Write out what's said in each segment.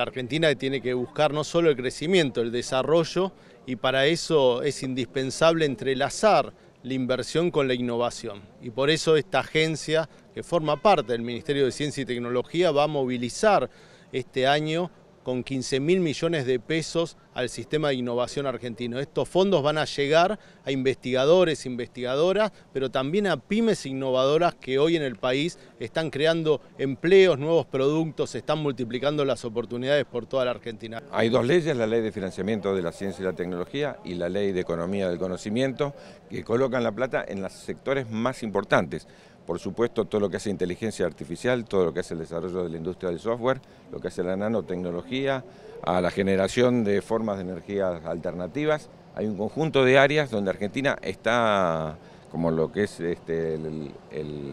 La Argentina tiene que buscar no solo el crecimiento, el desarrollo y para eso es indispensable entrelazar la inversión con la innovación. Y por eso esta agencia, que forma parte del Ministerio de Ciencia y Tecnología, va a movilizar este año con 15 mil millones de pesos al sistema de innovación argentino. Estos fondos van a llegar a investigadores, investigadoras, pero también a pymes innovadoras que hoy en el país están creando empleos, nuevos productos, están multiplicando las oportunidades por toda la Argentina. Hay dos leyes, la ley de financiamiento de la ciencia y la tecnología y la ley de economía del conocimiento, que colocan la plata en los sectores más importantes. Por supuesto, todo lo que hace inteligencia artificial, todo lo que hace el desarrollo de la industria del software, lo que hace la nanotecnología, a la generación de formas de energías alternativas. Hay un conjunto de áreas donde Argentina está, como lo que es este,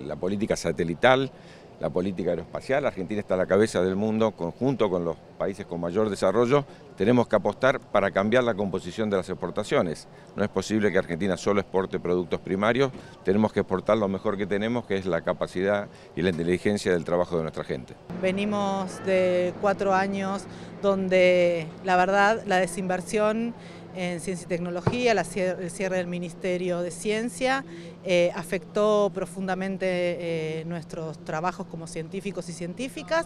la política satelital, la política aeroespacial. Argentina está a la cabeza del mundo, conjunto con los países con mayor desarrollo. Tenemos que apostar para cambiar la composición de las exportaciones. No es posible que Argentina solo exporte productos primarios. Tenemos que exportar lo mejor que tenemos, que es la capacidad y la inteligencia del trabajo de nuestra gente. Venimos de cuatro años donde la verdad la desinversión en ciencia y tecnología, el cierre del Ministerio de Ciencia, eh, afectó profundamente eh, nuestros trabajos como científicos y científicas.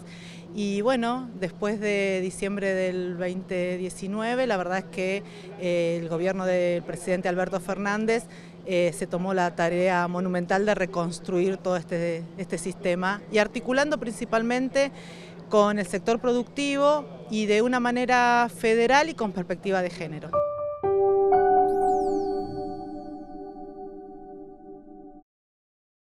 Y bueno, después de diciembre del 2019, la verdad es que eh, el gobierno del presidente Alberto Fernández se tomó la tarea monumental de reconstruir todo este, este sistema y articulando principalmente con el sector productivo y de una manera federal y con perspectiva de género.